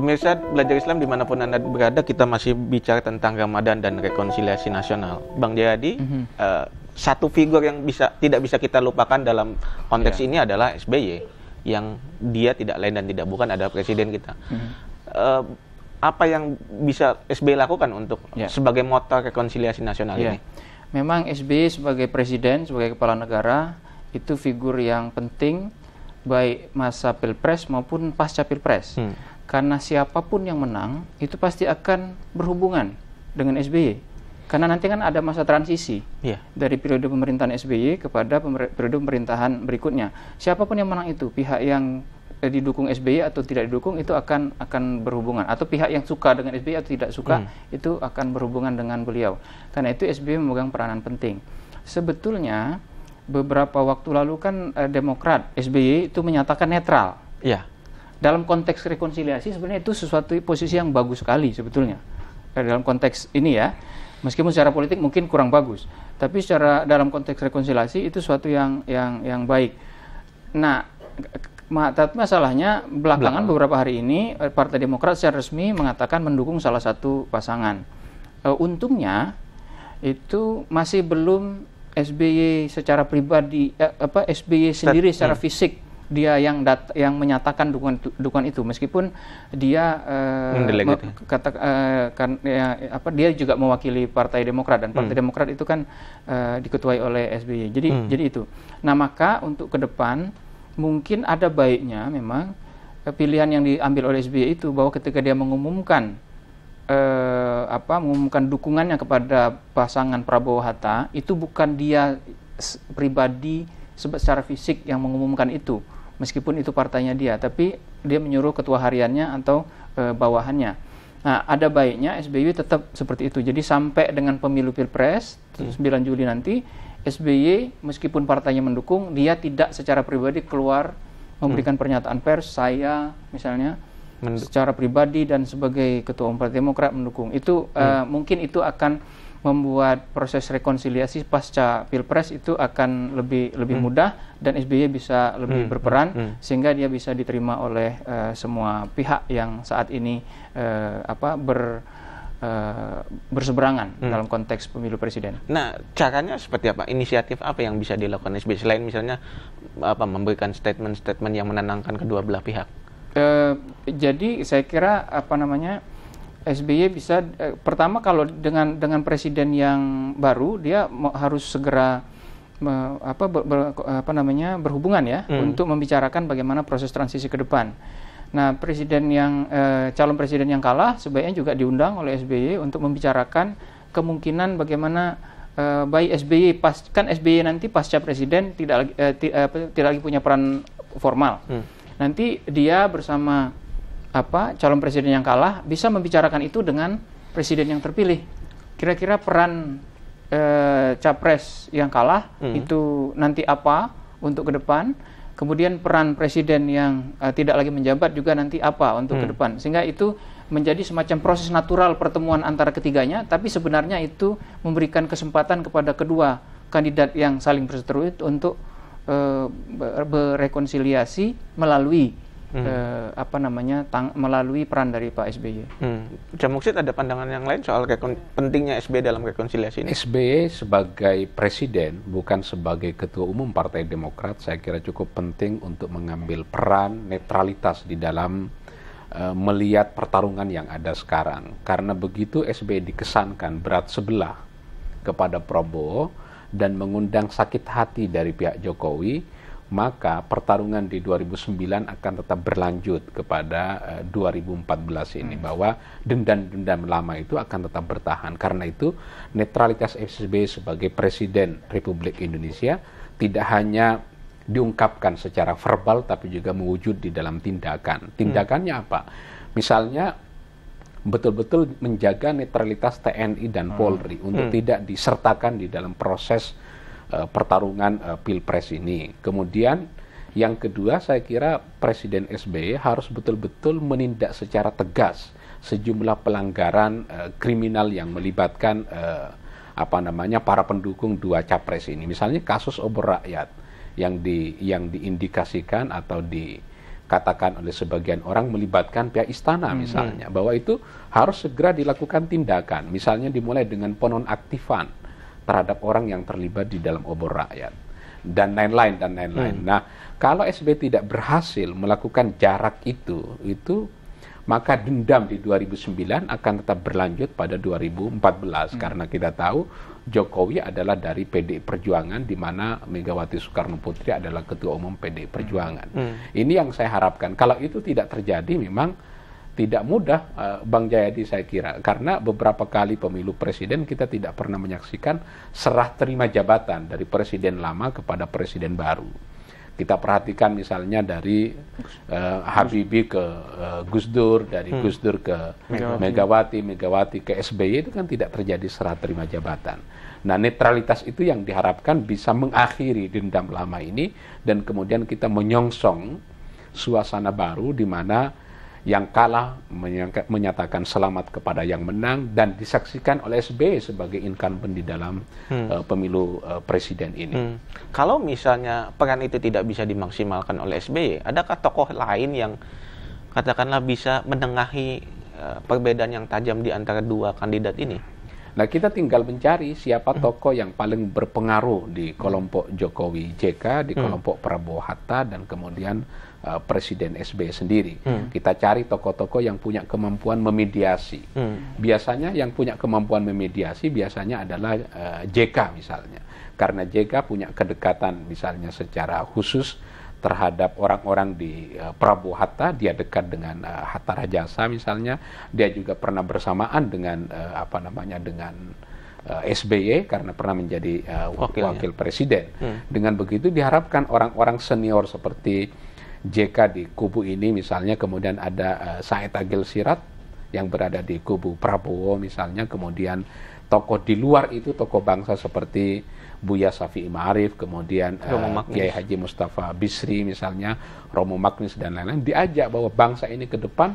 Pemirsa Belajar Islam dimanapun Anda berada, kita masih bicara tentang Ramadan dan rekonsiliasi nasional. Bang Jayadi, mm -hmm. uh, satu figur yang bisa tidak bisa kita lupakan dalam konteks yeah. ini adalah SBY, yang dia tidak lain dan tidak bukan adalah presiden kita. Mm -hmm. uh, apa yang bisa SBY lakukan untuk yeah. sebagai motor rekonsiliasi nasional yeah. ini? Memang SBY sebagai presiden, sebagai kepala negara, itu figur yang penting baik masa pilpres maupun pasca pilpres. Hmm karena siapapun yang menang itu pasti akan berhubungan dengan SBY karena nanti kan ada masa transisi yeah. dari periode pemerintahan SBY kepada pemer periode pemerintahan berikutnya siapapun yang menang itu pihak yang eh, didukung SBY atau tidak didukung itu akan akan berhubungan atau pihak yang suka dengan SBY atau tidak suka mm. itu akan berhubungan dengan beliau karena itu SBY memegang peranan penting sebetulnya beberapa waktu lalu kan eh, Demokrat SBY itu menyatakan netral yeah dalam konteks rekonsiliasi sebenarnya itu sesuatu posisi yang bagus sekali sebetulnya dalam konteks ini ya meskipun secara politik mungkin kurang bagus tapi secara dalam konteks rekonsiliasi itu sesuatu yang yang yang baik nah tapi masalahnya belakangan Belakang. beberapa hari ini eh, Partai Demokrat secara resmi mengatakan mendukung salah satu pasangan Uh, untungnya itu masih belum SBY secara pribadi eh, apa SBY sendiri secara hmm. fisik dia yang dat yang menyatakan dukungan dukungan itu meskipun dia uh, kata uh, kan ya, apa dia juga mewakili Partai Demokrat dan Partai hmm. Demokrat itu kan uh, diketuai oleh SBY. Jadi hmm. jadi itu. Nah, maka untuk ke depan mungkin ada baiknya memang pilihan yang diambil oleh SBY itu bahwa ketika dia mengumumkan uh, apa mengumumkan dukungannya kepada pasangan Prabowo Hatta itu bukan dia pribadi secara fisik yang mengumumkan itu meskipun itu partainya dia tapi dia menyuruh ketua hariannya atau e, bawahannya nah ada baiknya SBY tetap seperti itu jadi sampai dengan pemilu pilpres 9 hmm. Juli nanti SBY meskipun partainya mendukung dia tidak secara pribadi keluar memberikan hmm. pernyataan pers saya misalnya Menduk secara pribadi dan sebagai ketua umum Partai Demokrat mendukung itu eh, hmm. uh, mungkin itu akan membuat proses rekonsiliasi pasca pilpres itu akan lebih lebih hmm. mudah dan SBY bisa lebih hmm, hmm. berperan hmm. sehingga dia bisa diterima oleh uh, semua pihak yang saat ini uh, apa ber Uh, berseberangan hmm. dalam konteks pemilu presiden. Nah, caranya seperti apa? Inisiatif apa yang bisa dilakukan SBY selain misalnya apa memberikan statement-statement yang menenangkan kedua belah pihak? Uh, jadi saya kira apa namanya SBY bisa eh, pertama kalau dengan dengan presiden yang baru dia harus segera me, apa ber, ber, apa namanya berhubungan ya hmm. untuk membicarakan bagaimana proses transisi ke depan. Nah, presiden yang eh, calon presiden yang kalah sebaiknya juga diundang oleh SBY untuk membicarakan kemungkinan bagaimana eh, baik SBY pas kan SBY nanti pasca presiden tidak lagi eh, eh tidak lagi punya peran formal. Hmm. Nanti dia bersama apa calon presiden yang kalah bisa membicarakan itu dengan presiden yang terpilih. Kira-kira peran eh, capres yang kalah hmm. itu nanti apa untuk ke depan? Kemudian peran presiden yang eh, tidak lagi menjabat juga nanti apa untuk hmm. ke depan? Sehingga itu menjadi semacam proses natural pertemuan antara ketiganya, tapi sebenarnya itu memberikan kesempatan kepada kedua kandidat yang saling berseteru itu untuk eh, berekonsiliasi melalui hmm. eh, apa namanya tang melalui peran dari Pak SBY. Hmm. Jamuksid ada pandangan yang lain soal pentingnya SBY dalam rekonsiliasi ini? SBY sebagai presiden bukan sebagai ketua umum Partai Demokrat saya kira cukup penting untuk mengambil peran netralitas di dalam eh, melihat pertarungan yang ada sekarang karena begitu SBY dikesankan berat sebelah kepada Prabowo dan mengundang sakit hati dari pihak Jokowi maka pertarungan di 2009 akan tetap berlanjut kepada uh, eh, 2014 ini hmm. bahwa dendam-dendam lama itu akan tetap bertahan. Karena itu netralitas FSB sebagai presiden Republik Indonesia tidak hanya diungkapkan secara verbal tapi juga mewujud di dalam tindakan. Hmm. Tindakannya hmm. apa? Misalnya betul-betul menjaga netralitas TNI dan hmm. Polri hmm. untuk hmm. tidak disertakan di dalam proses uh, pertarungan uh, pilpres ini. Kemudian yang kedua saya kira Presiden SBY harus betul-betul menindak secara tegas sejumlah pelanggaran uh, kriminal yang melibatkan uh, apa namanya para pendukung dua capres ini. Misalnya kasus obor rakyat yang di yang diindikasikan atau di katakan oleh sebagian orang melibatkan pihak istana hmm. misalnya hmm. bahwa itu harus segera dilakukan tindakan misalnya dimulai dengan penonaktifan terhadap orang yang terlibat di dalam obor rakyat dan lain-lain dan lain-lain. Hmm. Nah, kalau SB tidak berhasil melakukan jarak itu, itu maka dendam di 2009 akan tetap berlanjut pada 2014 hmm. karena kita tahu Jokowi adalah dari PD Perjuangan di mana Megawati Soekarno Putri adalah ketua umum PD Perjuangan. Hmm. Ini yang saya harapkan. Kalau itu tidak terjadi memang tidak mudah eh, Bang Jayadi saya kira karena beberapa kali pemilu presiden kita tidak pernah menyaksikan serah terima jabatan dari presiden lama kepada presiden baru. Kita perhatikan misalnya dari uh, Habibie ke uh, Gus Dur, dari hmm. Gus Dur ke Megawati. Megawati, Megawati ke SBY itu kan tidak terjadi serah terima jabatan. Nah, netralitas itu yang diharapkan bisa mengakhiri dendam lama ini dan kemudian kita menyongsong suasana baru di mana yang kalah menyatakan selamat kepada yang menang dan disaksikan oleh SB sebagai incumbent di dalam hmm. uh, pemilu uh, presiden ini. Hmm. Kalau misalnya peran itu tidak bisa dimaksimalkan oleh SB, adakah tokoh lain yang katakanlah bisa menengahi uh, perbedaan yang tajam di antara dua kandidat ini? Nah kita tinggal mencari siapa tokoh yang paling berpengaruh di kelompok Jokowi JK, di hmm. kelompok Prabowo Hatta, dan kemudian uh, Presiden SBY sendiri. Hmm. Kita cari tokoh-tokoh yang punya kemampuan memediasi. Hmm. Biasanya yang punya kemampuan memediasi biasanya adalah uh, eh, JK misalnya. Karena JK punya kedekatan misalnya secara khusus terhadap orang-orang di uh, eh, Prabowo Hatta dia dekat dengan uh, Hatta Rajasa misalnya dia juga pernah bersamaan dengan uh, apa namanya dengan uh, SBY karena pernah menjadi uh, wakil, wakil presiden hmm. dengan begitu diharapkan orang-orang senior seperti JK di kubu ini misalnya kemudian ada uh, Said Agil Sirat yang berada di kubu Prabowo misalnya kemudian tokoh di luar itu tokoh bangsa seperti Buya Safi Ma'arif, kemudian uh, Kiai Haji Mustafa Bisri misalnya, Romo Magnis dan lain-lain, diajak bahwa bangsa ini ke depan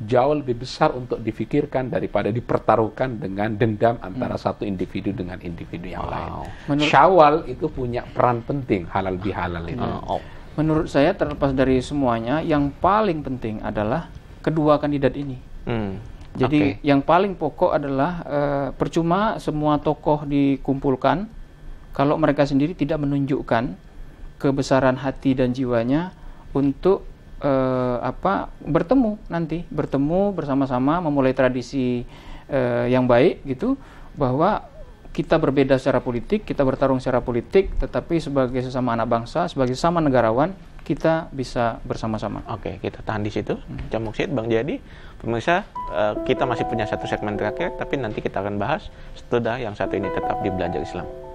jauh lebih besar untuk difikirkan daripada dipertaruhkan dengan dendam antara hmm. satu individu dengan individu yang wow. lain. Menurut... Syawal itu punya peran penting halal bihalal ini. Oh. oh. Menurut saya terlepas dari semuanya, yang paling penting adalah kedua kandidat ini. Hmm. Jadi okay. yang paling pokok adalah uh, percuma semua tokoh dikumpulkan kalau mereka sendiri tidak menunjukkan kebesaran hati dan jiwanya untuk uh, apa bertemu nanti bertemu bersama-sama memulai tradisi uh, yang baik gitu bahwa kita berbeda secara politik kita bertarung secara politik tetapi sebagai sesama anak bangsa sebagai sesama negarawan kita bisa bersama-sama. Oke, kita tahan di situ. Hmm. Jam Bang Jadi, pemirsa, eh, kita masih punya satu segmen terakhir, tapi nanti kita akan bahas setelah yang satu ini tetap di Belajar Islam.